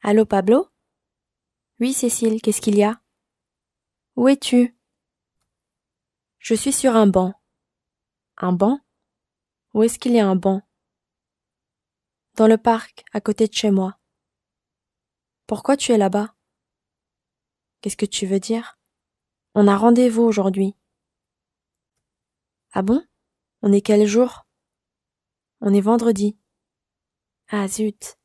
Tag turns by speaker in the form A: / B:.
A: Allô, Pablo? Oui, Cécile, qu'est-ce qu'il y a? Où es-tu? Je suis sur un banc. Un banc? Où est-ce qu'il y a un banc? Dans le parc, à côté de chez moi. Pourquoi tu es là-bas? Qu'est-ce que tu veux dire? On a rendez-vous aujourd'hui. Ah bon? On est quel jour? On est vendredi. Ah zut.